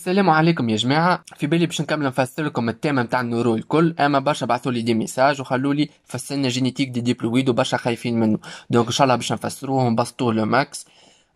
السلام عليكم يا جماعه في بالي باش نكمل نفسر لكم التيم نتاع النورو الكل اما برشا بعثوا لي دي ميساج وخلوا لي فسرنا جينيتيك دي ديبلويد وبرشا خايفين منه دونك ان شاء الله باش نفسروه ونبسطوه لو ماكس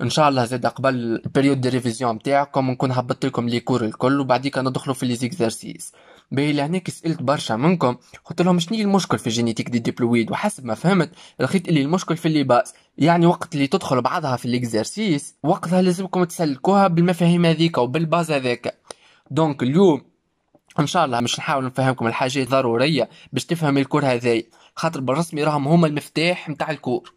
ان شاء الله زاد قبل البريود دي ريفيزيون نتاعكم نكون هبطت لكم لي كور الكل وبعديك ندخلوا في لي زيكزارسيس باهي لهناك سالت برشا منكم قلت لهم شنو المشكل في الجينيتيك دي ديبلويد وحسب ما فهمت لقيت اللي المشكل في اللي باس يعني وقت اللي تدخل بعضها في الاكزرسيس وقتها لازمكم تسلكوها بالمفاهيم هذيك وبالباز هذاك دونك اليوم ان شاء الله مش نحاول نفهمكم الحاجات ضروريه باش تفهم الكور هذايا خاطر بالرسمي راهم هما المفتاح نتاع الكور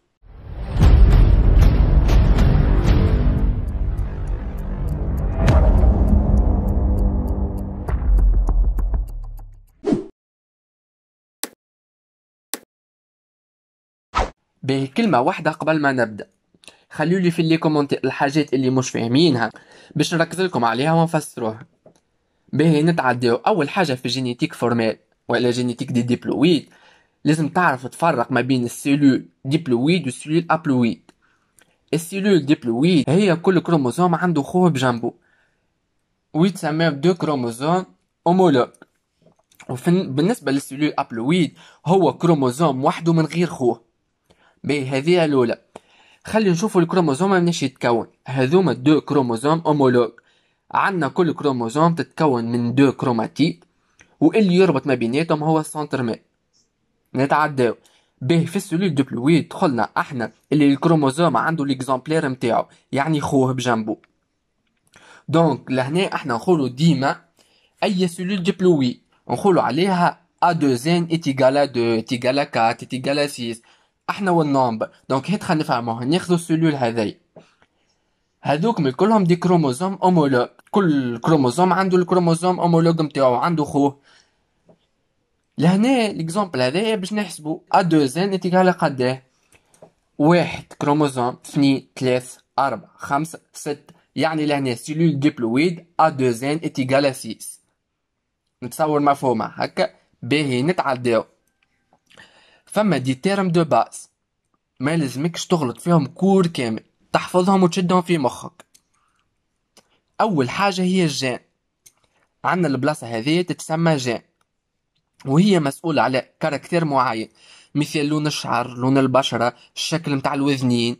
به كلمة واحدة قبل ما نبدأ خلولي في اللي كومنتي الحاجات اللي مش فاهمينها باش نركز لكم عليها ونفسروها به نتعداو أول حاجة في جينيتيك فورمال ولا جينيتيك دي ديبلويد لازم تعرف تفرق ما بين السيلول ديبلويد والسيلول أبلويد السيلول ديبلويد هي كل كروموزوم عنده خوه بجنبه ويتسمى دو كروموزوم هومولوج وبالنسبة للسيلول أبلويد هو كروموزوم وحده من غير خوه باهي هذه الاولى خلي نشوفوا الكروموزوم إيش يتكون هذوما دو كروموزوم هومولوج عندنا كل كروموزوم تتكون من دو كروماتيد واللي يربط ما بيناتهم هو السنتر مي نتعداو به في السلول دوبلويد دخلنا احنا اللي الكروموزوم عنده ليكزامبلير نتاعو يعني خوه بجنبو دونك لهنا احنا نقولو ديما اي سلول دوبلويد نقولو عليها ا 2 ان اتيغالا دو اتيغالا كات اتيغالا سيس احنا والنومبر دونك هي دخل نفهموها ناخذوا السلول هذي هذوك من كلهم دي كروموزوم اومولوج كل كروموزوم عنده الكروموزوم اومولوج نتاعو عنده خوه لهنا ليكزومبل هذايا باش نحسبو ا دو زين اتيكال قداه واحد كروموزوم اثنين ثلاث أربعة خمسة ستة يعني لهنا سيلول ديبلويد ا دو زين اتيكال سيس نتصور مفهومة هكا باهي نتعداو فما دي تيرم دو باس ما لازمكش تغلط فيهم كور كامل تحفظهم وتشدهم في مخك اول حاجه هي الجان عندنا البلاصه هذه تتسمى جان وهي مسؤولة على كاركتير معين مثل لون الشعر لون البشرة الشكل متاع الوذنين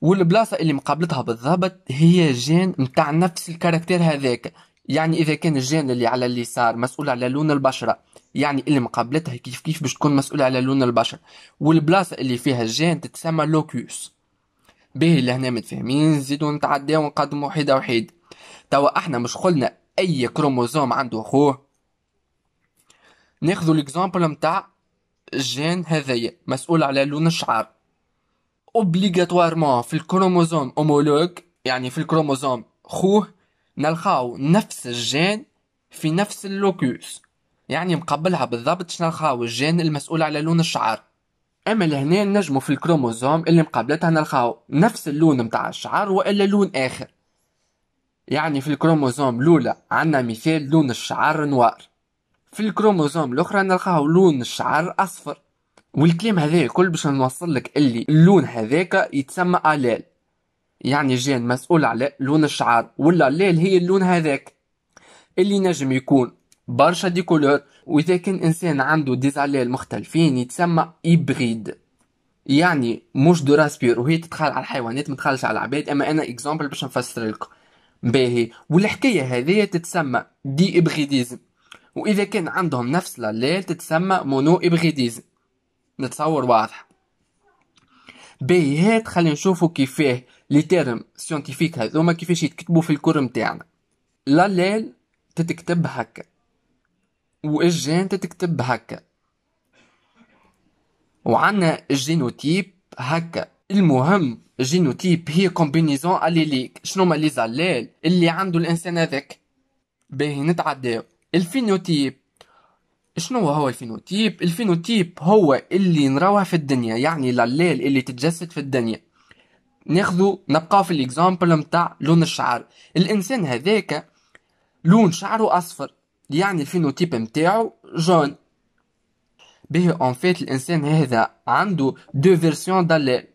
والبلاصة اللي مقابلتها بالضبط هي جان متاع نفس الكاركتير هذاك يعني إذا كان الجان اللي على اليسار مسؤول على لون البشرة يعني اللي مقابلتها كيف كيف باش تكون مسؤولة على لون البشر والبلاصة اللي فيها الجين تتسمى لوكيوس به هنا متفاهمين نزيدو نتعداو ونقدمو حيدة وحيد توا احنا مش قلنا اي كروموزوم عنده اخوه ناخذ الاكزامبل متاع الجين هذايا مسؤول على لون الشعر اوبليغاتوارمون في الكروموزوم هومولوج يعني في الكروموزوم خوه نلقاو نفس الجين في نفس اللوكوس يعني مقبلها بالضبط شنو والجين المسؤول على لون الشعر اما لهنا نجمو في الكروموزوم اللي مقابلتها نلقاو نفس اللون متاع الشعر والا لون اخر يعني في الكروموزوم الاولى عندنا مثال لون الشعر نوار في الكروموزوم الاخرى نلقاو لون الشعر اصفر والكلام هذا كل باش نوصل لك اللي اللون هذاك يتسمى الال يعني جين مسؤول على لون الشعر ولا الليل هي اللون هذاك اللي نجم يكون برشا دي كولور واذا كان انسان عنده ديزاليل مختلفين يتسمى ايبريد يعني مش دراس بيور وهي تدخل على الحيوانات ما تدخلش على العباد اما انا اكزامبل باش نفسر لكم باهي والحكايه هذه تتسمى دي ابغيديزم واذا كان عندهم نفس الليل تتسمى مونو ابغيديزم نتصور واضح باهي هات خلينا نشوفوا كيفاه لي تيرم سيونتيفيك هذوما كيفاش يتكتبوا في الكور نتاعنا لاليل تتكتب هكا واش انت تكتب هكا وعندنا الجينوتيب هكا المهم الجينوتيب هي كومبينيزون اليليك شنو هما لي زلال اللي عنده الانسان هذاك باهي نتعداو الفينوتيب شنو هو الفينوتيب الفينوتيب هو اللي نراوه في الدنيا يعني لليل اللي تتجسد في الدنيا ناخذو نبقاو في الاكزامبل نتاع لون الشعر الانسان هذاك لون شعره اصفر يعني الفينوتيب متاعو جون به اون فيت الانسان هذا عنده دو فيرسيون دالال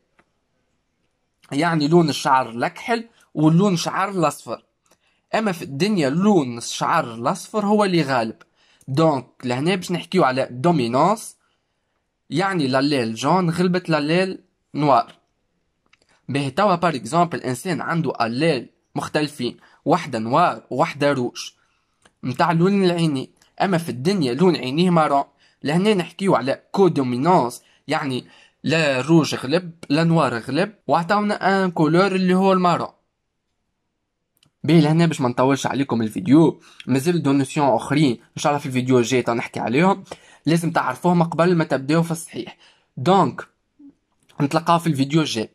يعني لون الشعر الاكحل ولون الشعر الاصفر اما في الدنيا لون الشعر الاصفر هو اللي غالب دونك لهنا باش نحكيو على دومينونس يعني لاليل جون غلبت لاليل نوار به توا بار اكزومبل انسان عنده الليل مختلفين واحدة نوار وواحدة روش متاع لون العيني اما في الدنيا لون عينيه مارون لهنا نحكيو على كودومينونس يعني لا روج غلب لا نوار غلب وعطاونا ان كولور اللي هو المارون بيه لهنا باش ما نطولش عليكم الفيديو مازال دونسيون اخرين ان شاء الله في الفيديو الجاي نحكي عليهم لازم تعرفوهم قبل ما تبداو في الصحيح دونك نتلقاو في الفيديو الجاي